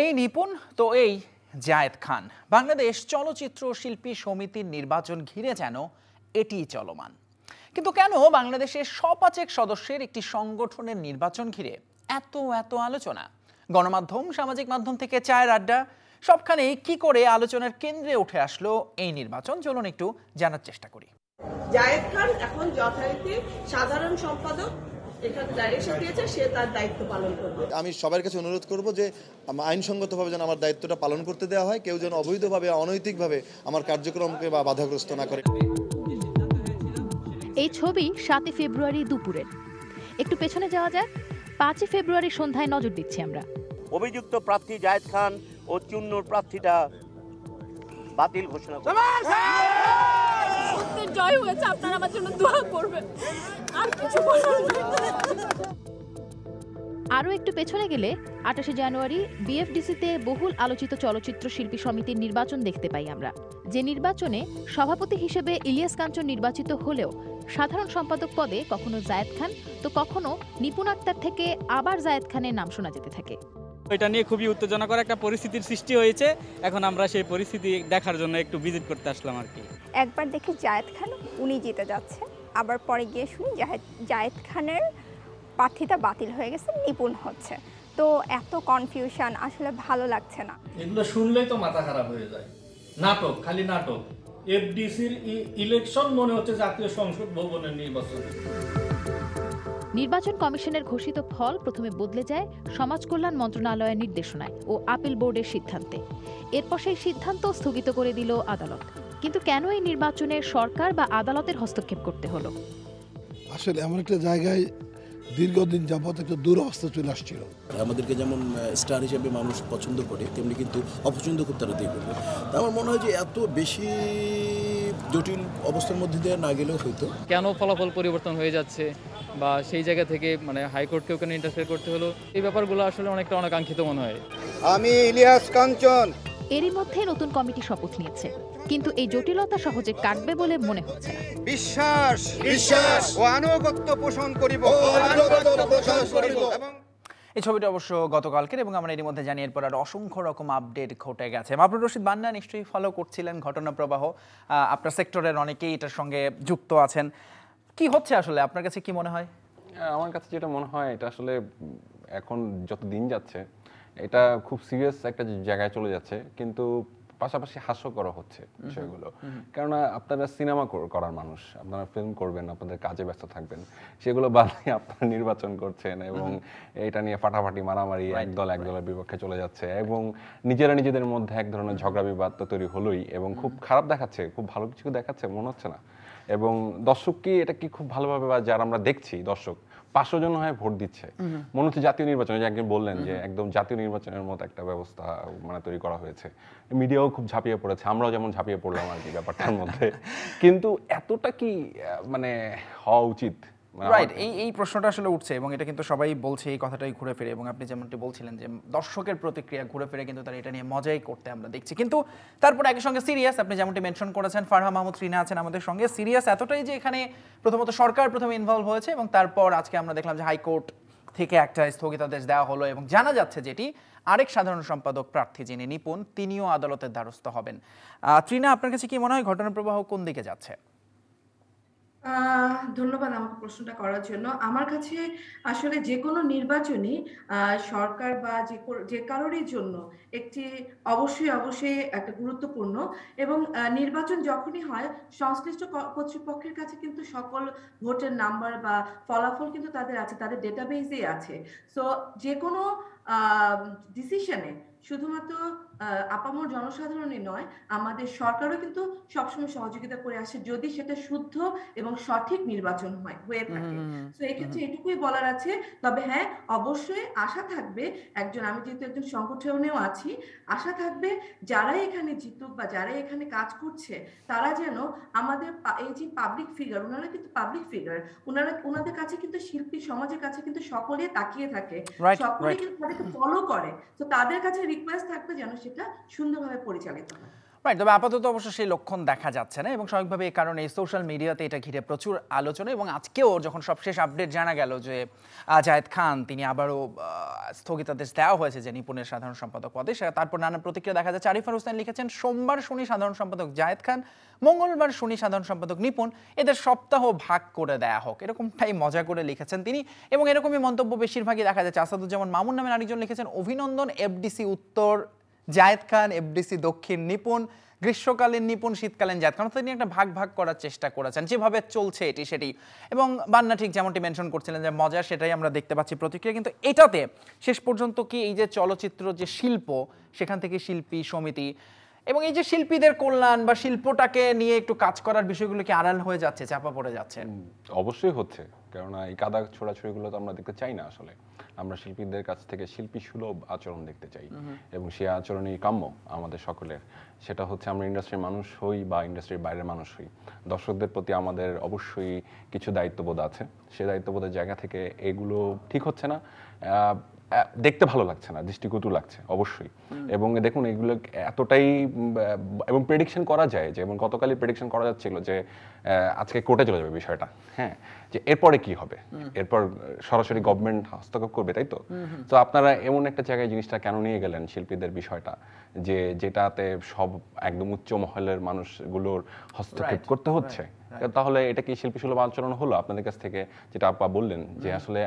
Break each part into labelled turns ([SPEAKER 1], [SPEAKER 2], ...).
[SPEAKER 1] এই নিপুণ তো এই জায়েদ খান বাংলাদেশ চলচ্চিত্র শিল্পী সমিতির নির্বাচন ঘিরে যেন এটি চলমান কিন্তু কেন বাংলাদেশের সপাচেক সদস্যের একটি সংগঠনের নির্বাচন ঘিরে এত এত আলোচনা গণমাধ্যম সামাজিক মাধ্যম থেকে চায়ের আড্ডা সবখানে কি করে আলোচনার কেন্দ্রে উঠে আসলো এই নির্বাচন চলুন একটু জানার চেষ্টা করি
[SPEAKER 2] জায়েদ খান এখন যথারীতি সাধারণ সম্পাদক
[SPEAKER 1] আমি সবার কাছে অনুরোধ করব যে আইনসঙ্গতভাবে যেন আমার দায়িত্বটা পালন করতে দেওয়া হয় কেউ যেন অবৈধভাবে অনৈতিকভাবে আমার কার্যক্রমকে বা বাধাগ্রস্ত না করে
[SPEAKER 3] এই ছবি সাতই ফেব্রুয়ারি দুপুরের একটু পেছনে যাওয়া যায় পাঁচই ফেব্রুয়ারি সন্ধ্যায় নজর দিচ্ছি আমরা অভিযুক্ত প্রার্থী জায়দ খান ও চুন্নুর প্রার্থীটা বাতিল ঘোষণা জয় হয়েছে আপনারা আমার জন্য দোয়া করবেন আর কিছু আরও একটু পেছনে গেলে আঠাশে জানুয়ারি বিএফডিসিতে বহুল আলোচিত চলচ্চিত্র শিল্পী সমিতির নির্বাচন দেখতে পাই আমরা যে নির্বাচনে সভাপতি হিসেবে ইলিয়াস কাঞ্চন নির্বাচিত হলেও সাধারণ সম্পাদক পদে কখনো জায়েদ খান তো কখনো নিপুণ আক্তার থেকে আবার জায়েদ খানের নাম শোনা যেতে থাকে
[SPEAKER 2] এটা নিয়ে খুবই উত্তেজনাকর একটা পরিস্থিতির সৃষ্টি হয়েছে এখন আমরা সেই পরিস্থিতি দেখার জন্য একটু ভিজিট করতে আসলাম আর কি
[SPEAKER 3] একবার দেখি জায়েদ খান উনি জিতে যাচ্ছে আবার পরে গিয়ে শুনি জাহেদ জায়েদ খানের প্রার্থিতা বাতিল হয়ে গেছে নিপুণ হচ্ছে তো এত কনফিউশন আসলে ভালো লাগছে
[SPEAKER 4] না এগুলো শুনলেই তো মাথা খারাপ হয়ে যায় নাটক খালি নাটক এফডিসির ইলেকশন মনে হচ্ছে জাতীয় সংসদ ভবনের নির্বাচন
[SPEAKER 3] নির্বাচন কমিশনের ঘোষিত ফল প্রথমে বদলে যায় সমাজ কল্যাণ মন্ত্রণালয়ের নির্দেশনায় ও আপিল বোর্ডের সিদ্ধান্তে এরপর সেই সিদ্ধান্ত স্থগিত করে দিল আদালত কিন্তু কেন এই নির্বাচনে সরকার বা আদালতের হস্তক্ষেপ করতে হলো
[SPEAKER 4] আসলে এমন একটা জায়গায় দীর্ঘদিন যাবৎ একটা দুরবস্থা চলে আসছিল
[SPEAKER 1] আমাদেরকে যেমন স্টার হিসেবে মানুষ পছন্দ করে
[SPEAKER 4] তেমনি কিন্তু অপছন্দ খুব তাড়াতাড়ি করবে তা আমার
[SPEAKER 1] মনে হয় যে এত বেশি জটিল অবস্থার মধ্যে দিয়ে না গেলেও হইতো
[SPEAKER 4] কেন ফলাফল
[SPEAKER 3] পরিবর্তন হয়ে যাচ্ছে বা সেই জায়গা থেকে মানে হাইকোর্টকেও কেন ইন্টারফেয়ার করতে হলো এই ব্যাপারগুলো আসলে অনেকটা অনাকাঙ্ক্ষিত মনে হয় আমি ইলিয়াস কাঞ্চন এরই মধ্যে নতুন কমিটি শপথ নিয়েছে কিন্তু এই জটিলতা সহজে কাটবে বলে মনে হচ্ছে না বিশ্বাস বিশ্বাস
[SPEAKER 1] ও আনুগত্য পোষণ করিব আনুগত্য পোষণ করিব এই ছবিটা অবশ্য গতকালকের এবং আমরা এর মধ্যে জানি এরপর আর অসংখ্য রকম আপডেট ঘটে গেছে মাবরুর রশিদ বান্না নিশ্চয়ই ফলো করছিলেন ঘটনা প্রবাহ আপনার সেক্টরের অনেকেই এটার সঙ্গে যুক্ত আছেন কি হচ্ছে আসলে আপনার কাছে কি মনে হয়
[SPEAKER 4] আমার কাছে যেটা মনে হয় এটা আসলে এখন যত দিন যাচ্ছে এটা খুব সিরিয়াস একটা জায়গায় চলে যাচ্ছে কিন্তু পাশাপাশি হাস্যকর হচ্ছে বিষয়গুলো কেননা আপনারা সিনেমা করার মানুষ আপনারা ফিল্ম করবেন আপনাদের কাজে ব্যস্ত থাকবেন সেগুলো বাদ দিয়ে আপনারা নির্বাচন করছেন এবং এটা নিয়ে ফাটাফাটি মারামারি একদল একদলের বিপক্ষে চলে যাচ্ছে এবং নিজেরা নিজেদের মধ্যে এক ধরনের ঝগড়া বিবাদ তো তৈরি হলোই এবং খুব খারাপ দেখাচ্ছে খুব ভালো কিছু দেখাচ্ছে মনে হচ্ছে না এবং দর্শক কি এটা কি খুব ভালোভাবে বা যারা আমরা দেখছি দর্শক পাঁচশো জন হয় ভোট দিচ্ছে মনে হচ্ছে জাতীয় নির্বাচনে যে একজন বললেন যে একদম জাতীয় নির্বাচনের মতো একটা ব্যবস্থা মানে তৈরি করা হয়েছে মিডিয়াও খুব ঝাঁপিয়ে পড়েছে আমরাও যেমন ঝাঁপিয়ে পড়লাম আর কি ব্যাপারটার মধ্যে কিন্তু এতটা কি মানে হওয়া উচিত মানে রাইট এই এই প্রশ্নটা আসলে উঠছে
[SPEAKER 1] এবং এটা কিন্তু সবাই বলছে এই কথাটাই ঘুরে ফিরে এবং আপনি যেমনটি বলছিলেন যে দর্শকের প্রতিক্রিয়া ঘুরে ফিরে কিন্তু তারা এটা নিয়ে মজাই করতে আমরা দেখছি কিন্তু তারপর একই সঙ্গে সিরিয়াস আপনি যেমনটি মেনশন করেছেন ফারহা মাহমুদ রিনা আছেন আমাদের সঙ্গে সিরিয়াস এতটাই যে এখানে প্রথমত সরকার প্রথমে ইনভলভ হয়েছে এবং তারপর আজকে আমরা দেখলাম যে হাইকোর্ট থেকে একটা স্থগিতাদেশ দেওয়া হলো এবং জানা যাচ্ছে যেটি আরেক সাধারণ সম্পাদক প্রার্থী যিনি নিপুণ তিনিও আদালতের দ্বারস্থ হবেন ত্রিনা আপনার কাছে কি মনে হয় ঘটনা প্রবাহ কোন দিকে যাচ্ছে
[SPEAKER 2] ধন্যবাদ আমাকে প্রশ্নটা করার জন্য আমার কাছে আসলে যে কোনো নির্বাচনই সরকার বা যে যে কারোরই জন্য একটি অবশ্যই অবশ্যই একটা গুরুত্বপূর্ণ এবং নির্বাচন যখনই হয় সংশ্লিষ্ট কর্তৃপক্ষের কাছে কিন্তু সকল ভোটের নাম্বার বা ফলাফল কিন্তু তাদের আছে তাদের ডেটাবেজে আছে সো যে কোনো ডিসিশনে শুধুমাত্র আপামর জনসাধারণই নয় আমাদের সরকারও কিন্তু সবসময় সহযোগিতা করে আসে যদি সেটা শুদ্ধ এবং সঠিক নির্বাচন হয় হয়ে থাকে তো এক্ষেত্রে এটুকুই বলার আছে তবে হ্যাঁ অবশ্যই আশা থাকবে একজন আমি যেহেতু একজন সংগঠনেও আছি আশা থাকবে যারা এখানে জিতুক বা যারা এখানে কাজ করছে তারা যেন আমাদের এই যে পাবলিক ফিগার ওনারা কিন্তু পাবলিক ফিগার ওনারা ওনাদের কাছে কিন্তু শিল্পী সমাজের কাছে কিন্তু সকলে তাকিয়ে থাকে সকলে কিন্তু ফলো করে তো তাদের কাছে রিকোয়েস্ট থাকবে যেন সেটা সুন্দরভাবে পরিচালিত হয়
[SPEAKER 1] রাইট তবে আপাতত অবশ্য সেই লক্ষণ দেখা যাচ্ছে না এবং স্বাভাবিকভাবে এই কারণে সোশ্যাল মিডিয়াতে এটা ঘিরে প্রচুর আলোচনা এবং আজকেও যখন সবশেষ আপডেট জানা গেল যে জায়েদ খান তিনি আবারও স্থগিতাদেশ দেওয়া হয়েছে যে নিপুণের সাধারণ সম্পাদক পদে তারপর নানা প্রতিক্রিয়া দেখা যাচ্ছে আরিফার হোসেন লিখেছেন সোমবার শনি সাধারণ সম্পাদক জায়েদ খান মঙ্গলবার শনি সাধারণ সম্পাদক নিপুণ এদের সপ্তাহ ভাগ করে দেয়া হোক এরকমটাই মজা করে লিখেছেন তিনি এবং এরকমই মন্তব্য বেশিরভাগই দেখা যাচ্ছে আসাদুজ্জামান মামুন নামের আরেকজন লিখেছেন অভিনন্দন এফডিসি উত্তর জায়েদ খান এফডিসি দক্ষিণ নিপুণ গ্রীষ্মকালীন নিপুণ শীতকালীন জায়দ খান তিনি একটা ভাগ ভাগ করার চেষ্টা করেছেন যেভাবে চলছে এটি সেটি এবং বান্না ঠিক যেমনটি মেনশন করছিলেন যে মজা সেটাই আমরা দেখতে পাচ্ছি প্রতিক্রিয়া কিন্তু এটাতে শেষ পর্যন্ত কি এই যে চলচ্চিত্র যে শিল্প সেখান থেকে শিল্পী সমিতি এবং এই যে শিল্পীদের কল্যাণ বা শিল্পটাকে নিয়ে একটু কাজ করার বিষয়গুলো কি আড়াল হয়ে যাচ্ছে চাপা পড়ে যাচ্ছে
[SPEAKER 4] অবশ্যই হচ্ছে কেননা এই কাদা ছোড়াছড়িগুলো তো আমরা দেখতে চাই না আসলে আমরা শিল্পীদের কাছ থেকে শিল্পী সুলভ আচরণ দেখতে চাই এবং সেই আচরণই কাম্য আমাদের সকলের সেটা হচ্ছে আমরা ইন্ডাস্ট্রির মানুষ হই বা ইন্ডাস্ট্রির বাইরের মানুষ হই দর্শকদের প্রতি আমাদের অবশ্যই কিছু দায়িত্ববোধ আছে সে দায়িত্ববোধের জায়গা থেকে এগুলো ঠিক হচ্ছে না দেখতে ভালো লাগছে না দৃষ্টিকটু লাগছে অবশ্যই এবং দেখুন এগুলো এতটাই এবং প্রেডিকশন করা যায় যে এবং গতকালই প্রেডিকশন করা যাচ্ছিল যে আজকে কোর্টে চলে যাবে বিষয়টা হ্যাঁ যে এরপরে কি হবে এরপর সরাসরি গভর্নমেন্ট হস্তক্ষেপ করবে তাই তো তো আপনারা এমন একটা জায়গায় জিনিসটা কেন নিয়ে গেলেন শিল্পীদের বিষয়টা যে যেটাতে সব একদম উচ্চ মহলের মানুষগুলোর হস্তক্ষেপ করতে হচ্ছে তাহলে এটা কি শিল্পী সুলভ আচরণ হলো আপনাদের কাছ থেকে যেটা আপা বললেন যে আসলে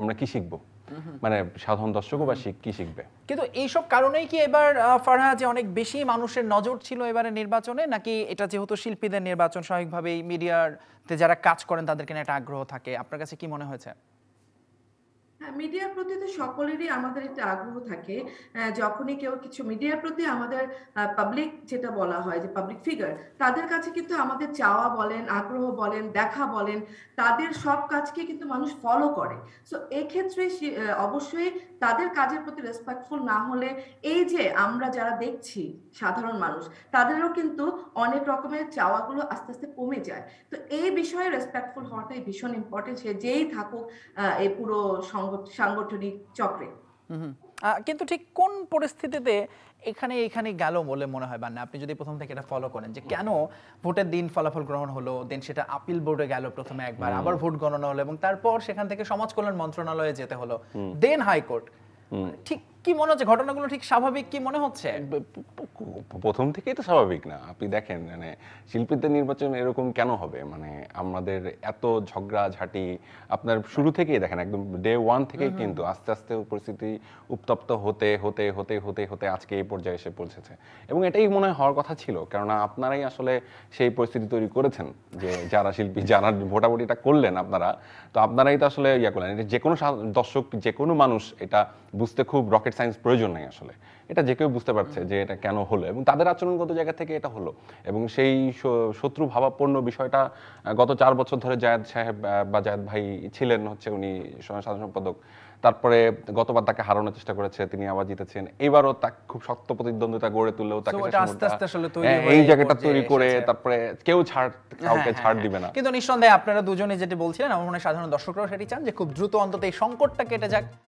[SPEAKER 4] আমরা কি শিখবো মানে সাধারণ দর্শক বা কি শিখবে
[SPEAKER 1] কিন্তু এইসব কারণেই কি এবার ফারহা যে অনেক বেশি মানুষের নজর ছিল এবারে নির্বাচনে নাকি এটা যেহেতু শিল্পীদের নির্বাচন স্বাভাবিকভাবেই মিডিয়ার যারা কাজ করেন তাদেরকে একটা আগ্রহ থাকে আপনার কাছে কি মনে হয়েছে
[SPEAKER 2] হ্যাঁ, মিডিয়ার প্রতি তো সকলেরই আমাদের একটা আগ্রহ থাকে যখনই কেউ কিছু মিডিয়ার প্রতি আমাদের পাবলিক যেটা বলা হয় যে পাবলিক ফিগার তাদের কাছে কিন্তু আমাদের চাওয়া বলেন আগ্রহ বলেন দেখা বলেন তাদের সব কাজকে কিন্তু মানুষ ফলো করে সো এক্ষেত্রে অবশ্যই তাদের কাজের প্রতি রেসপেক্টফুল না হলে এই যে আমরা যারা দেখছি সাধারণ মানুষ তাদেরও কিন্তু অনেক রকমের চাওয়াগুলো আস্তে আস্তে কমে যায় তো এই বিষয়ে রেসপেক্টফুল হওয়াটাই ভীষণ ইম্পর্টেন্ট সে যেই থাকুক এই পুরো সংগঠন সাংগঠনিক চক্রে
[SPEAKER 1] কিন্তু ঠিক কোন পরিস্থিতিতে এখানে এখানে গেল বলে মনে হয় বান্না মানে আপনি যদি প্রথম থেকে এটা ফলো করেন যে কেন ভোটের দিন ফলাফল গ্রহণ হলো দেন সেটা আপিল বোর্ডে গেল প্রথমে একবার আবার ভোট গণনা হলো এবং তারপর সেখান থেকে সমাজ কল্যাণ মন্ত্রণালয়ে যেতে হলো দেন হাইকোর্ট ঠিক কি মনে হচ্ছে ঘটনাগুলো ঠিক স্বাভাবিক কি মনে হচ্ছে
[SPEAKER 4] প্রথম থেকেই তো স্বাভাবিক না আপনি দেখেন মানে শিল্পীদের নির্বাচন এরকম কেন হবে মানে আমাদের এত ঝগড়া ঝাঁটি আপনার শুরু থেকেই দেখেন একদম ডে ওয়ান থেকেই কিন্তু আস্তে আস্তে পরিস্থিতি উত্তপ্ত হতে হতে হতে হতে হতে আজকে এই পর্যায়ে এসে পৌঁছেছে এবং এটাই মনে হওয়ার কথা ছিল কেননা আপনারাই আসলে সেই পরিস্থিতি তৈরি করেছেন যে যারা শিল্পী যারা ভোটাভুটিটা করলেন আপনারা তো আপনারাই তো আসলে ইয়া করলেন যে কোনো দর্শক যে কোনো মানুষ এটা বুঝতে খুব রকেট সায়েন্স প্রয়োজন নাই আসলে এটা যে কেউ বুঝতে পারছে যে এটা কেন হলো এবং তাদের আচরণগত জায়গা থেকে এটা হলো এবং সেই শত্রু ভাবাপন্ন বিষয়টা গত চার বছর ধরে জায়দ সাহেব বা জায়দ ভাই ছিলেন হচ্ছে উনি সাধারণ সম্পাদক তারপরে গতবার তাকে হারানোর চেষ্টা করেছে তিনি আবার জিতেছেন এবারও তা খুব শক্ত প্রতিদ্বন্দ্বিতা গড়ে তুললেও তাকে আস্তে আস্তে আসলে হ্যাঁ, এই জায়গাটা তৈরি করে তারপরে কেউ ছাড় কাউকে হ্যাঁ, ছাড় হ্যাঁ, দিবে না কিন্তু
[SPEAKER 1] নিঃসন্দেহে আপনারা দুজনে যেটি বলছিলেন আমার মনে সাধারণ দর্শকরাও সেটি চান যে খুব দ্রুত অন্তত এই সংকটটা কেটে যাক